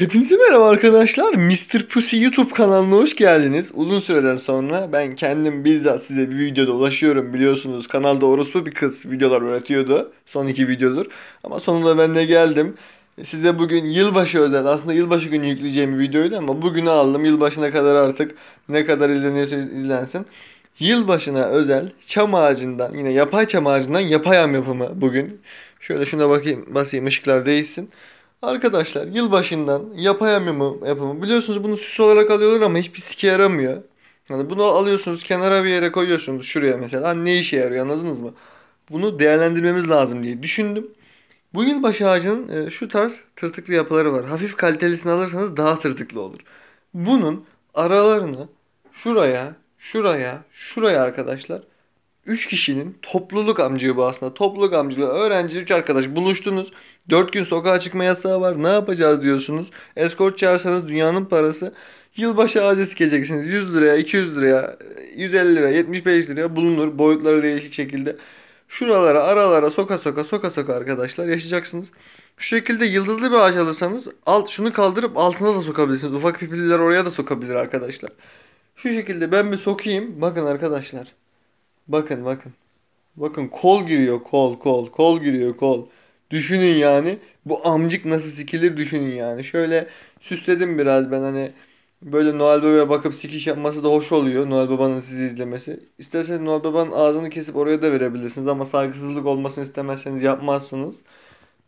Hepinize merhaba arkadaşlar. Mr. Pussy YouTube kanalına hoş geldiniz. Uzun süreden sonra ben kendim bizzat size bir videoda ulaşıyorum biliyorsunuz. Kanalda orospu bir kız videolar üretiyordu. Son iki videodur. Ama sonunda ben de geldim. Size bugün yılbaşı özel aslında yılbaşı günü yükleyeceğim bir videoydu ama bugünü aldım. Yılbaşına kadar artık ne kadar izleniyorsa izlensin. Yılbaşına özel çam ağacından yine yapay çam ağacından yapay am yapımı bugün. Şöyle şuna bakayım basayım ışıklar değişsin. Arkadaşlar yılbaşından yapay yapımı, yapımı biliyorsunuz bunu süs olarak alıyorlar ama hiçbir sike yaramıyor. Yani bunu alıyorsunuz kenara bir yere koyuyorsunuz şuraya mesela ne işe yarıyor anladınız mı? Bunu değerlendirmemiz lazım diye düşündüm. Bu yılbaşı ağacının e, şu tarz tırtıklı yapıları var. Hafif kalitelisini alırsanız daha tırtıklı olur. Bunun aralarını şuraya, şuraya, şuraya arkadaşlar 3 kişinin topluluk amcığı bu aslında. Topluluk amcılığı öğrenci 3 arkadaş buluştunuz. 4 gün sokağa çıkma yasağı var. Ne yapacağız diyorsunuz. Eskort çağırsanız dünyanın parası. Yılbaşı ağacı sikeceksiniz. 100 liraya, 200 liraya, 150 liraya, 75 liraya bulunur. Boyutları değişik şekilde. Şuralara, aralara, soka soka, soka soka arkadaşlar yaşayacaksınız. Şu şekilde yıldızlı bir ağaç alırsanız alt, şunu kaldırıp altına da sokabilirsiniz. Ufak pipiller oraya da sokabilir arkadaşlar. Şu şekilde ben bir sokayım. Bakın arkadaşlar. Bakın bakın. Bakın kol giriyor kol kol. Kol giriyor kol. Düşünün yani. Bu amcık nasıl sikilir düşünün yani. Şöyle süsledim biraz ben hani böyle Noel Baba'ya bakıp sikiş yapması da hoş oluyor. Noel Baba'nın sizi izlemesi. İsterseniz Noel Baba'nın ağzını kesip oraya da verebilirsiniz ama saygısızlık olmasını istemezseniz yapmazsınız.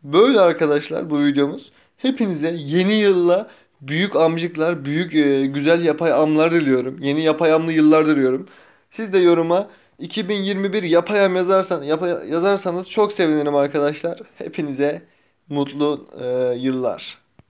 Böyle arkadaşlar bu videomuz. Hepinize yeni yılla büyük amcıklar, büyük e, güzel yapay amlar diliyorum. Yeni yapay amlı yıllar diliyorum. Siz de yoruma 2021 yapaya yazarsan, yapa, yazarsanız çok sevinirim arkadaşlar. Hepinize mutlu e, yıllar.